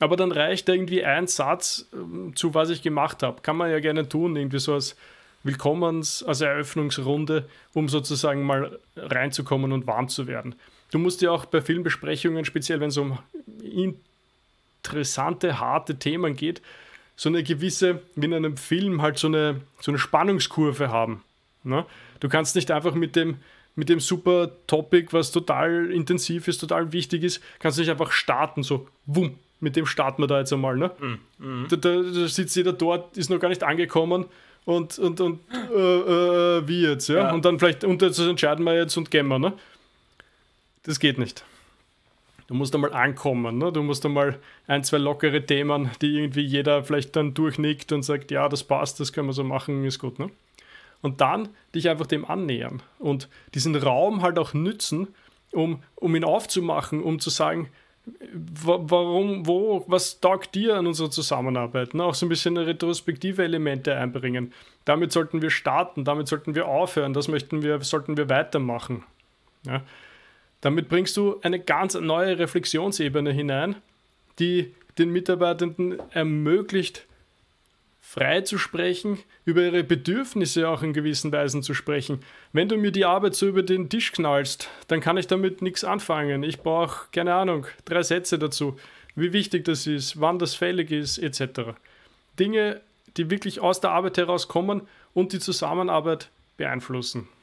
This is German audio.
Aber dann reicht irgendwie ein Satz ähm, zu, was ich gemacht habe. Kann man ja gerne tun, irgendwie so als Willkommens-, als Eröffnungsrunde, um sozusagen mal reinzukommen und warm zu werden. Du musst ja auch bei Filmbesprechungen, speziell wenn es um interessante, harte Themen geht, so eine gewisse, wie in einem Film, halt so eine, so eine Spannungskurve haben. Ne? Du kannst nicht einfach mit dem, mit dem super Topic, was total intensiv ist, total wichtig ist, kannst du nicht einfach starten, so wumm, mit dem starten wir da jetzt einmal. Ne? Mhm. mhm. Da, da, da, sitzt jeder dort, ist noch gar nicht angekommen und, und, und äh, äh, wie jetzt, ja? ja? Und dann vielleicht, und jetzt entscheiden wir jetzt und gehen wir. Ne? Das geht nicht. Du musst einmal ankommen, ne? du musst einmal ein, zwei lockere Themen, die irgendwie jeder vielleicht dann durchnickt und sagt, ja, das passt, das können wir so machen, ist gut. Ne? Und dann dich einfach dem annähern und diesen Raum halt auch nützen, um, um ihn aufzumachen, um zu sagen, warum, wo, was taugt dir an unserer Zusammenarbeit? Ne? Auch so ein bisschen retrospektive Elemente einbringen. Damit sollten wir starten, damit sollten wir aufhören, das möchten wir, sollten wir weitermachen. Ja? Damit bringst du eine ganz neue Reflexionsebene hinein, die den Mitarbeitenden ermöglicht, frei zu sprechen, über ihre Bedürfnisse auch in gewissen Weisen zu sprechen. Wenn du mir die Arbeit so über den Tisch knallst, dann kann ich damit nichts anfangen. Ich brauche, keine Ahnung, drei Sätze dazu, wie wichtig das ist, wann das fällig ist, etc. Dinge, die wirklich aus der Arbeit herauskommen und die Zusammenarbeit beeinflussen.